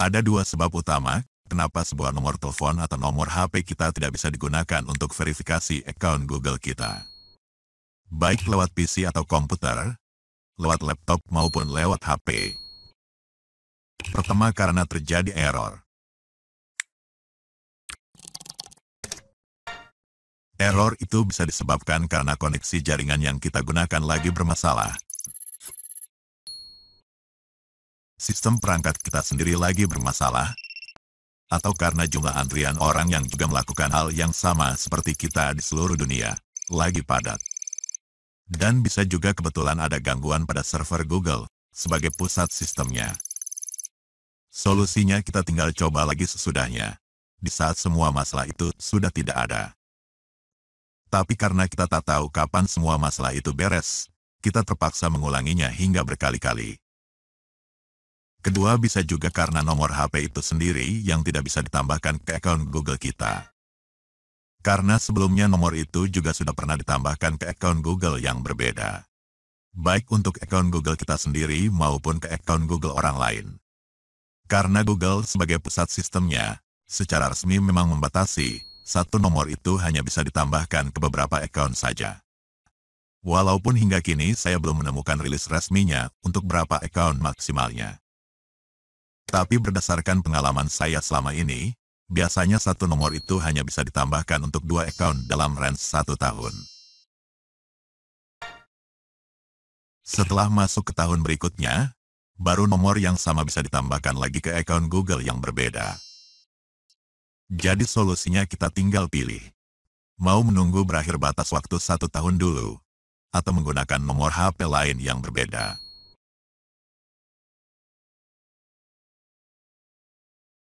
Ada dua sebab utama, kenapa sebuah nomor telepon atau nomor HP kita tidak bisa digunakan untuk verifikasi account Google kita. Baik lewat PC atau komputer, lewat laptop maupun lewat HP. Pertama karena terjadi error. Error itu bisa disebabkan karena koneksi jaringan yang kita gunakan lagi bermasalah, sistem perangkat kita sendiri lagi bermasalah? Atau karena jumlah antrian orang yang juga melakukan hal yang sama seperti kita di seluruh dunia, lagi padat? Dan bisa juga kebetulan ada gangguan pada server Google, sebagai pusat sistemnya. Solusinya kita tinggal coba lagi sesudahnya, di saat semua masalah itu sudah tidak ada. Tapi karena kita tak tahu kapan semua masalah itu beres, kita terpaksa mengulanginya hingga berkali-kali. Kedua bisa juga karena nomor HP itu sendiri yang tidak bisa ditambahkan ke akun Google kita. Karena sebelumnya nomor itu juga sudah pernah ditambahkan ke akun Google yang berbeda. Baik untuk akun Google kita sendiri maupun ke akun Google orang lain. Karena Google sebagai pusat sistemnya, secara resmi memang membatasi, satu nomor itu hanya bisa ditambahkan ke beberapa akun saja. Walaupun hingga kini saya belum menemukan rilis resminya untuk berapa akun maksimalnya. Tapi berdasarkan pengalaman saya selama ini, biasanya satu nomor itu hanya bisa ditambahkan untuk dua account dalam range satu tahun. Setelah masuk ke tahun berikutnya, baru nomor yang sama bisa ditambahkan lagi ke account Google yang berbeda. Jadi solusinya kita tinggal pilih. Mau menunggu berakhir batas waktu satu tahun dulu, atau menggunakan nomor HP lain yang berbeda.